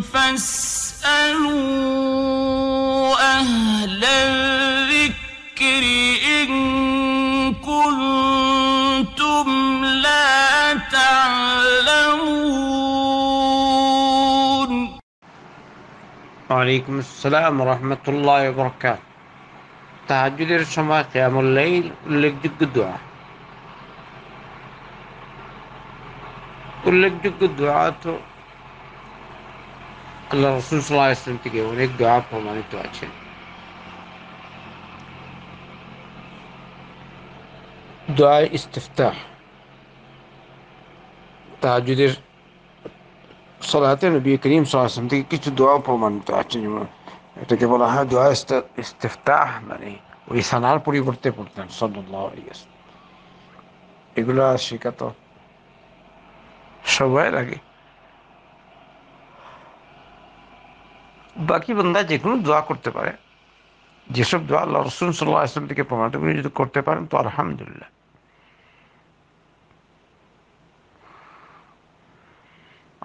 فاسألوا أهل الذكر إن كنتم لا تعلمون وعليكم السلام ورحمة الله وبركاته তাহাজুদের قيام الليل লাইল উল্লেখযোগ্য الدعاء উল্লেখযোগ্য দোয়া তো আল্লাহ রসুল সাল্লাহ ইসলাম থেকে অনেক দোয়া প্রমাণিত আছে দোয়া ইস্তেফতাহ তাহাজুদের সলাতে নবী করিম সাল্লাম থেকে কিছু দোয়া প্রমাণিত আছে যেমন এটাকে বলা হয় দোয়া ইস্তেফতাহ মানে ওই সানার পরিবর্তে পড়তেন সাল্লাহ এগুলো শেখা তো সবাই লাগে বাকি বন্ধা যে কোনো দোয়া করতে পারে যেসব দোয়া আল্লাহ রসুল সাল্লাহ আসলাম থেকে প্রমাণিত করে যদি করতে পারেন তো আলহামদুলিল্লাহ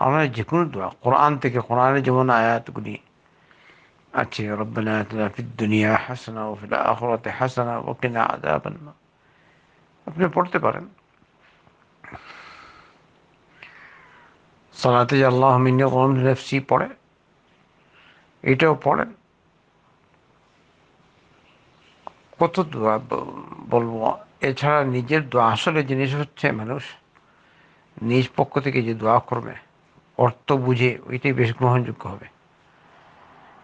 আমরা যে কোনো দোয়া কোরআন থেকে কোরআনে যেমন আয়াতগুলি আছে রব্বানা দুনিয়া হাসানা ও ফিল হাসানা ওয়া কিনা আযাবান আপনি পড়তে পারেন সালাতে আল্লাহ মিনিয়া পড়ে এটাও পড়েন কত দোয়া বলবো এছাড়া নিজের দোয়া আসলে জিনিস হচ্ছে মানুষ নিজ পক্ষ থেকে যে দোয়া করবে অর্থ বুঝে ওইটাই বেশ গ্রহণযোগ্য হবে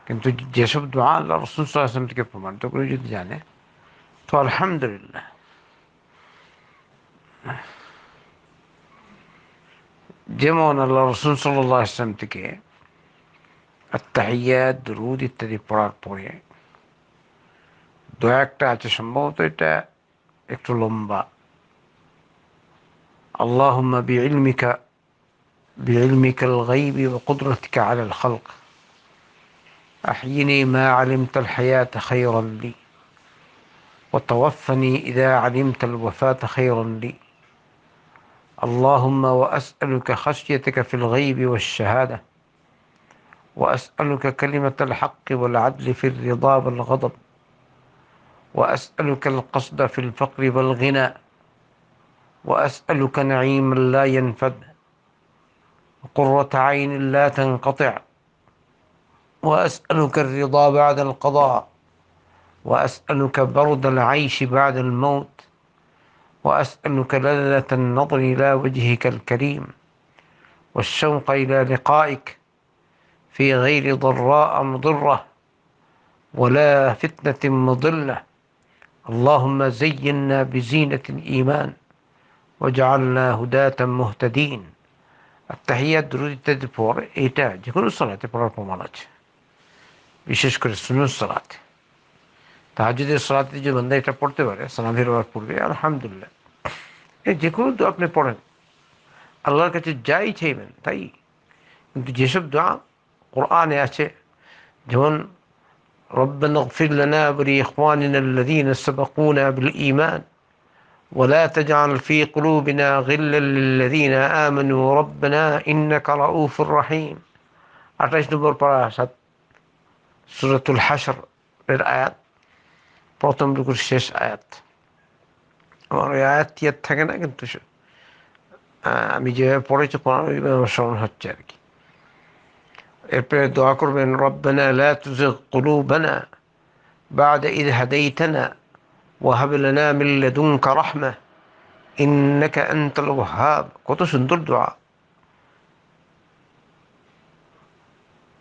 কিন্তু যেসব দোয়া আল্লাহ রসুল আসলাম থেকে প্রমাণিত করে যদি জানে তো আলহামদুলিল্লাহ যেমন আল্লাহ রসুল সাল্লাহ আসলাম থেকে التحيات درود ইত্যাদি পড়ার পরে দু একটা আছে সম্ভবত এটা একটু লম্বা اللهم بعلمك بعلمك الغيب وقدرتك على الخلق أحيني ما علمت الحياة خيرا لي وتوفني إذا علمت الوفاة خيرا لي اللهم وأسألك خشيتك في الغيب والشهادة وأسألك كلمة الحق والعدل في الرضا والغضب وأسألك القصد في الفقر والغنى وأسألك نعيما لا ينفد وقرة عين لا تنقطع وأسألك الرضا بعد القضاء وأسألك برد العيش بعد الموت وأسألك لذة النظر إلى وجهك الكريم والشوق إلى لقائك في غير ضراء مضرة ولا فتنة مضلة اللهم زينا بزينة الإيمان وجعلنا هداة مهتدين التحيات درود التدبور إيتاء جكل الصلاة برارب مالاج بيشش كرسون الصلاة تحجد الصلاة جي بنده إيتاء پورتي باري سلام هير وار پوروي الحمد لله এই যে কোনো দোয়া আপনি পড়েন আল্লাহর কাছে যাই চাইবেন তাই কিন্তু যেসব দোয়া قرآن يا شيء جون ربنا اغفر لنا ولإخواننا الذين سبقونا بالإيمان ولا تجعل في قلوبنا غلا للذين آمنوا ربنا إنك رؤوف رحيم أرش নম্বর براسة سورة الحشر للآيات এর لكل প্রথম آيات শেষ আয়াত আমার ওই আয়াত ইয়ার থাকে না কিন্তু আমি যেভাবে পড়েছি পড়ার ওইভাবে হচ্ছে আর কি الدعاء من ربنا لا تزغ قلوبنا بعد إذ هديتنا وهب لنا من لدنك رحمة إنك أنت الوهاب قدس دل دعاء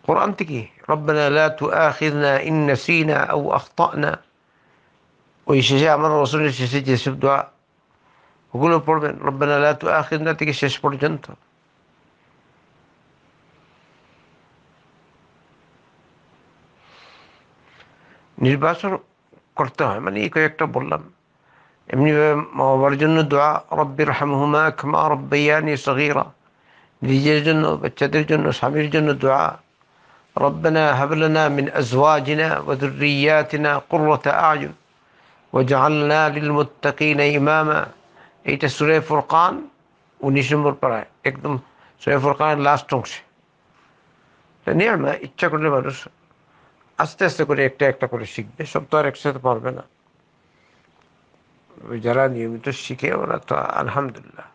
قرآن تكي ربنا لا تؤاخذنا إن نسينا أو أخطأنا ويشجع من الرسول يشجع سب دعاء وقلوا ربنا لا تؤاخذنا تكي شجع برجنتو নির্বাচন করতে হয় মানে এই কয়েকটা বললাম এমনিভাবে মা বাবার জন্য দোয়া রব্বির হামহুমা ক্ষমা রব্বাইয়ানি সগিরা নিজের জন্য বাচ্চাদের জন্য স্বামীর জন্য দোয়া ربنا هب لنا من أزواجنا وذرياتنا قرة أعين وجعلنا للمتقين إماما এইটা সুরে ফুরকান উনিশ নম্বর পাড়ায় একদম সুরে ফুরকানের লাস্ট অংশে নিয়মা ইচ্ছা করলে মানুষ আস্তে আস্তে করে একটা একটা করে শিখবে সব তো আর একসাথে পারবে না যারা নিয়মিত শিখে ওরা তো আলহামদুলিল্লাহ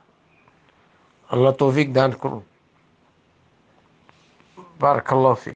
আল্লাহ তৌফিক দান করুন বারাকাল্লাহ